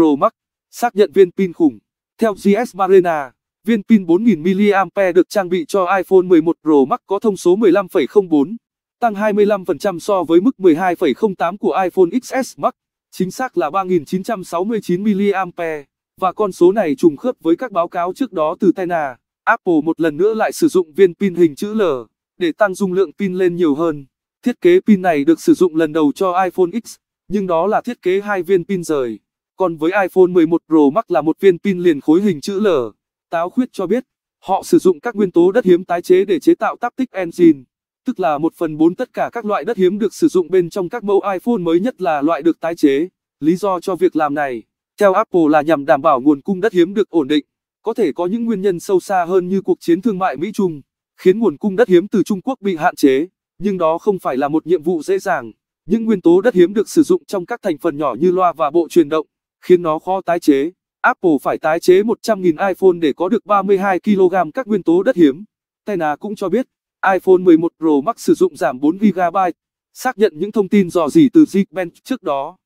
Pro Max, xác nhận viên pin khủng. Theo GS Marina, viên pin 4000 mAh được trang bị cho iPhone 11 Pro Max có thông số 15.04, tăng 25% so với mức 12.08 của iPhone XS Max, chính xác là 3969 mAh, và con số này trùng khớp với các báo cáo trước đó từ Tena. Apple một lần nữa lại sử dụng viên pin hình chữ L để tăng dung lượng pin lên nhiều hơn. Thiết kế pin này được sử dụng lần đầu cho iPhone X, nhưng đó là thiết kế hai viên pin rời. Còn với iPhone 11 Pro Max là một viên pin liền khối hình chữ L. Táo Khuyết cho biết, họ sử dụng các nguyên tố đất hiếm tái chế để chế tạo Taptic Engine, tức là một phần bốn tất cả các loại đất hiếm được sử dụng bên trong các mẫu iPhone mới nhất là loại được tái chế. Lý do cho việc làm này, theo Apple là nhằm đảm bảo nguồn cung đất hiếm được ổn định, có thể có những nguyên nhân sâu xa hơn như cuộc chiến thương mại Mỹ-Trung, khiến nguồn cung đất hiếm từ Trung Quốc bị hạn chế, nhưng đó không phải là một nhiệm vụ dễ dàng. Những nguyên tố đất hiếm được sử dụng trong các thành phần nhỏ như loa và bộ truyền động khiến nó khó tái chế. Apple phải tái chế 100.000 iPhone để có được 32 kg các nguyên tố đất hiếm. Tena cũng cho biết, iPhone 11 Pro Max sử dụng giảm 4GB, xác nhận những thông tin dò dỉ từ Geekbench trước đó.